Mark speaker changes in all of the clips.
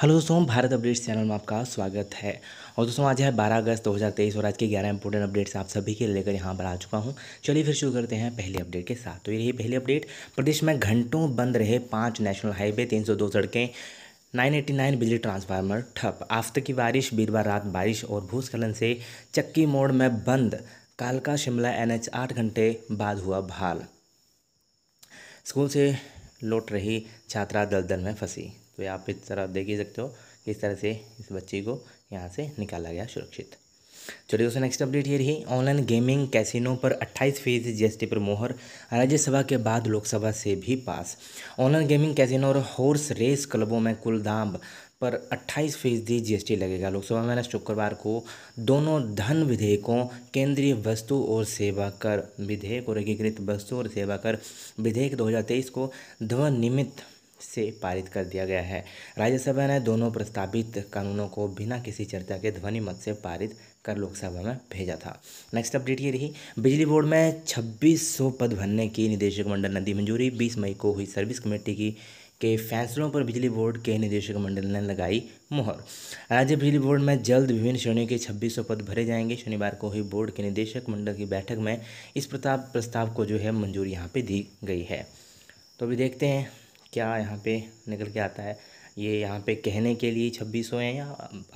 Speaker 1: hello दोस्तों Bharat updates channel में आपका स्वागत है और दोस्तों आज है 12 अगस्त 2023 और आज के 11 इंपॉर्टेंट अपडेट्स आप सभी के लेकर यहाँ पर आ चुका हूँ चलिए फिर शुरू करते हैं पहले अपडेट के साथ तो ये रही पहली अपडेट प्रदेश में घंटों बंद रहे पाँच नेशनल हाईवे तीन सड़कें 989 बिजली ट्रांसफार्मर ठप आफ्त की बारिश बीरवार रात बारिश और भूस्खलन से चक्की मोड़ में बंद कालका शिमला एन आठ घंटे बाद हुआ भाल स्कूल से लौट रही छात्रा दलदल में फंसी तो आप इस तरह देख ही सकते हो इस तरह से इस बच्ची को यहाँ से निकाला गया सुरक्षित चलिए दोस्तों नेक्स्ट अपडेट ये रही ऑनलाइन गेमिंग कैसीनो पर 28 फीसदी जीएसटी पर मोहर राज्यसभा के बाद लोकसभा से भी पास ऑनलाइन गेमिंग कैसीनो और हॉर्स रेस क्लबों में कुल दाम पर 28 फीसदी जीएसटी लगेगा लोकसभा में शुक्रवार को दोनों धन विधेयकों केंद्रीय वस्तु और सेवा कर विधेयक और एकीकृत वस्तु और सेवा कर विधेयक दो को ध्वनिमित से पारित कर दिया गया है राज्यसभा ने दोनों प्रस्तावित कानूनों को बिना किसी चर्चा के ध्वनि मत से पारित कर लोकसभा में भेजा था नेक्स्ट अपडेट ये रही बिजली बोर्ड में 2600 पद भरने की निदेशक मंडल ने दी मंजूरी 20 मई को हुई सर्विस कमेटी की के फैसलों पर बिजली बोर्ड के निदेशक मंडल ने लगाई मोहर राज्य बिजली बोर्ड में जल्द विभिन्न श्रेणियों के 2600 पद भरे जाएंगे शनिवार को हुई बोर्ड के निदेशक मंडल की बैठक में इस प्रताप प्रस्ताव को जो है मंजूरी यहाँ पर दी गई है तो अभी देखते हैं क्या यहाँ पे निकल के आता है ये यहाँ पे कहने के लिए छब्बीस हैं या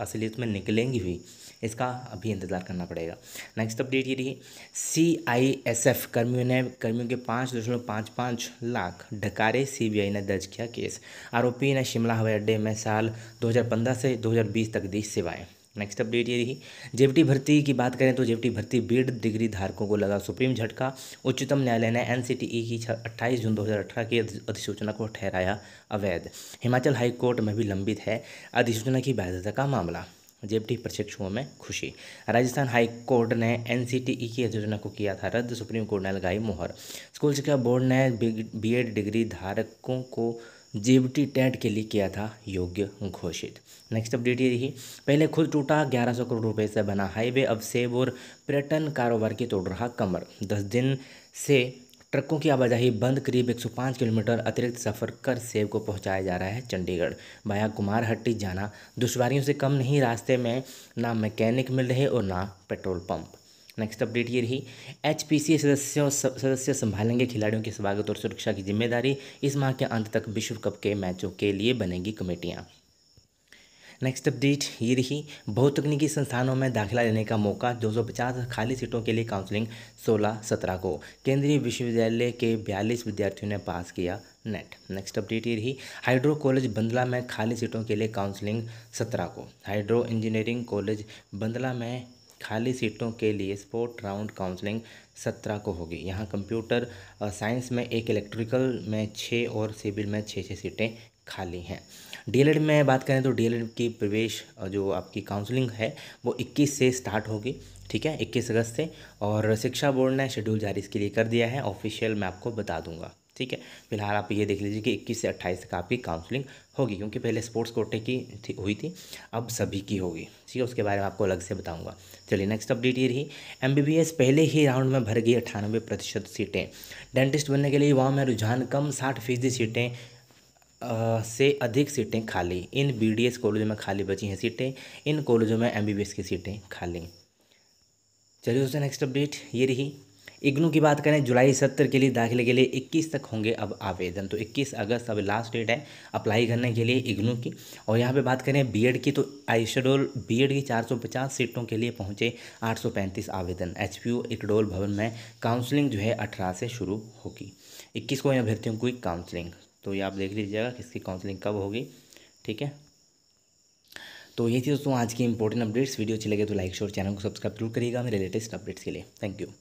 Speaker 1: असलियत में निकलेंगी हुई इसका अभी इंतज़ार करना पड़ेगा नेक्स्ट अपडेट ये रही सी आई एस एफ कर्मियों ने कर्मियों के पाँच दशमलव पाँच पाँच लाख डकारे सी बी आई ने दर्ज किया केस आरोपी ने शिमला हवाई अड्डे में साल 2015 से 2020 तक दी सेवाएँ नेक्स्ट अपडेट ये रही जेबटी भर्ती की बात करें तो जेबटी भर्ती बीड डिग्री धारकों को लगा सुप्रीम झटका उच्चतम न्यायालय ने एनसीटीई e की 28 जून 2018 की अधिसूचना को ठहराया अवैध हिमाचल हाई कोर्ट में भी लंबित है अधिसूचना की वैधता का मामला जेबटी प्रशिक्षुओं में खुशी राजस्थान हाई कोर्ट ने ई e की अधिसूचना को किया था रद्द सुप्रीम कोर्ट ने लगाई मोहर स्कूल शिक्षा बोर्ड ने एड डिग्री धारकों को जेबीटी टेंट के लिए किया था योग्य घोषित नेक्स्ट अपडेट ये रही पहले खुद टूटा 1100 करोड़ रुपए से बना हाईवे अब सेब और पर्यटन कारोबार की तोड़ रहा कमर दस दिन से ट्रकों की आवाजाही बंद करीब 105 किलोमीटर अतिरिक्त सफर कर सेब को पहुंचाया जा रहा है चंडीगढ़ बाया कुमारहट्टी जाना दुशवारियों से कम नहीं रास्ते में ना मैकेनिक मिल रहे और ना पेट्रोल पंप नेक्स्ट अपडेट ये रही एच सदस्यों सदस्य संभालेंगे खिलाड़ियों के स्वागत और सुरक्षा की जिम्मेदारी इस माह के अंत तक विश्व कप के मैचों के लिए बनेंगी कमेटियाँ नेक्स्ट अपडेट ये रही बहुतकनीकी संस्थानों में दाखिला लेने का मौका 250 खाली सीटों के लिए काउंसलिंग 16-17 को केंद्रीय विश्वविद्यालय के 42 विद्यार्थियों ने पास किया नेट नेक्स्ट अपडेट ये रही हाइड्रो कॉलेज बंदला में खाली सीटों के लिए काउंसलिंग 17 को हाइड्रो इंजीनियरिंग कॉलेज बंदला में खाली सीटों के लिए स्पोर्ट राउंड काउंसलिंग सत्रह को होगी यहाँ कंप्यूटर साइंस में एक इलेक्ट्रिकल में छः और सिविल में छः छः सीटें खाली हैं डीएलएड में बात करें तो डीएलएड की प्रवेश जो आपकी काउंसलिंग है वो 21 से स्टार्ट होगी ठीक है 21 अगस्त से और शिक्षा बोर्ड ने शेड्यूल जारी इसके लिए कर दिया है ऑफिशियल मैं आपको बता दूंगा ठीक है फिलहाल आप ये देख लीजिए कि 21 से 28 तक आपकी काउंसलिंग होगी क्योंकि पहले स्पोर्ट्स कोटे की थी, हुई थी अब सभी की होगी ठीक है उसके बारे में आपको अलग से बताऊंगा चलिए नेक्स्ट अपडेट ये रही एमबीबीएस पहले ही राउंड में भर गई अट्ठानबे प्रतिशत सीटें डेंटिस्ट बनने के लिए युवाओं में रुझान कम साठ फीसदी सीटें से अधिक सीटें खाली इन बी कॉलेजों में खाली बची हैं सीटें इन कॉलेजों में एम की सीटें खाली चलिए उससे नेक्स्ट अपडेट ये रही इग्नू की बात करें जुलाई सत्र के लिए दाखिले के लिए इक्कीस तक होंगे अब आवेदन तो इक्कीस अगस्त अब लास्ट डेट है अप्लाई करने के लिए इग्नू की और यहाँ पर बात करें बी की तो आई शेडोल बी की चार सीटों के लिए पहुँचे आठ आवेदन एच इकडोल भवन में काउंसलिंग जो है अठारह से शुरू होगी इक्कीस को इन अभ्यर्थियों की काउंसलिंग तो ये आप देख लीजिएगा किसकी काउंसलिंग कब होगी ठीक है तो ये थी दोस्तों आज की इंपॉर्टेंट अपडेट्स वीडियो अच्छी लगे तो लाइक शेयर चैनल को सब्सक्राइब जरूर करिएगा मेरे लेटेस्ट अपडेट्स के लिए थैंक यू